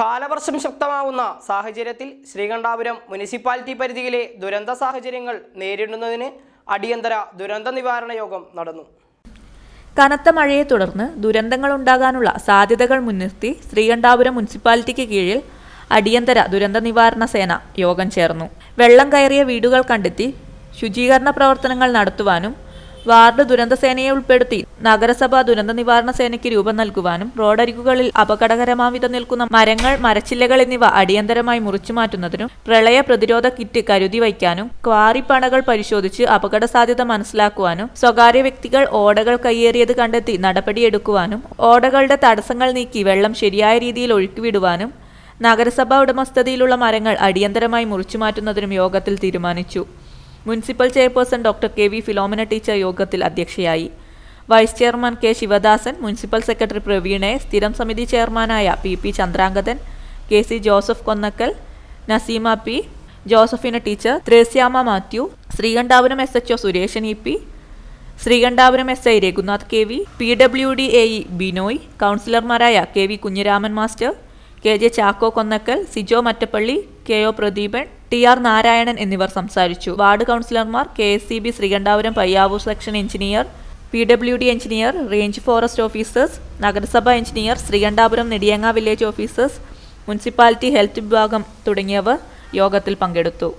കാലവർഷം ശക്തമാവുന്ന സാഹചര്യത്തിൽ ശ്രീകണ്ഠാപുരം മുനിസിപ്പാലിറ്റി പരിധിയിലെ ദുരന്ത സാഹചര്യങ്ങൾ നേരിടുന്നതിന് അടിയന്തര ദുരന്ത നിവാരണ യോഗം നടന്നു കനത്ത മഴയെ തുടർന്ന് ദുരന്തങ്ങൾ ഉണ്ടാകാനുള്ള സാധ്യതകൾ മുൻനിർത്തി ശ്രീകണ്ഠാപുരം മുനിസിപ്പാലിറ്റിക്ക് കീഴിൽ അടിയന്തര ദുരന്ത നിവാരണ സേന യോഗം ചേർന്നു വെള്ളം കയറിയ വീടുകൾ കണ്ടെത്തി ശുചീകരണ പ്രവർത്തനങ്ങൾ നടത്തുവാനും വാർഡ് ദുരന്ത സേനയെ ഉൾപ്പെടുത്തി നഗരസഭ ദുരന്ത നിവാരണ സേനയ്ക്ക് രൂപം നൽകുവാനും റോഡരികുകളിൽ അപകടകരമാവിധം നിൽക്കുന്ന മരങ്ങൾ മരച്ചില്ലകൾ എന്നിവ അടിയന്തരമായി മുറിച്ചു മാറ്റുന്നതിനും പ്രളയ പ്രതിരോധ കിറ്റ് കരുതി വയ്ക്കാനും ക്വാറി പണകൾ പരിശോധിച്ച് അപകട സാധ്യത മനസ്സിലാക്കുവാനും സ്വകാര്യ വ്യക്തികൾ ഓടകൾ കയ്യേറിയത് കണ്ടെത്തി നടപടിയെടുക്കുവാനും ഓടകളുടെ തടസ്സങ്ങൾ നീക്കി വെള്ളം ശരിയായ രീതിയിൽ ഒഴുക്കിവിടുവാനും നഗരസഭാ ഉടമസ്ഥതയിലുള്ള മരങ്ങൾ അടിയന്തരമായി മുറിച്ചു മാറ്റുന്നതിനും യോഗത്തിൽ തീരുമാനിച്ചു municipal chairperson doctor K V Philomina teacher യോഗത്തിൽ അധ്യക്ഷയായി vice chairman K Sivadasan municipal secretary പ്രവീണയെ സ്ഥിരം സമിതി ചെയർമാനായ P P Chandrangathan K C Joseph Konnakkal Naseema P Josephina teacher Thresiamma Mathew Sreekandapuram S H O Sureshan E P Sreekandapuram S I Raghunath K V P W D A E Binoy കൗൺസിലർമാരായ K V Kunhiraman master K J Chacko Konnakkal Sijo Mattappally K O Pradeepan T R Narayanan എന്നിവർ സംസാരിച്ചു ward councillors K S C B Sreekandapuram Payyavoor section engineer P W D engineer range forest officers നഗരസഭാ engineer Sreekandapuram Nediyanga village officers municipality health വിഭാഗം തുടങ്ങിയവർ യോഗത്തിൽ പങ്കെടുത്തു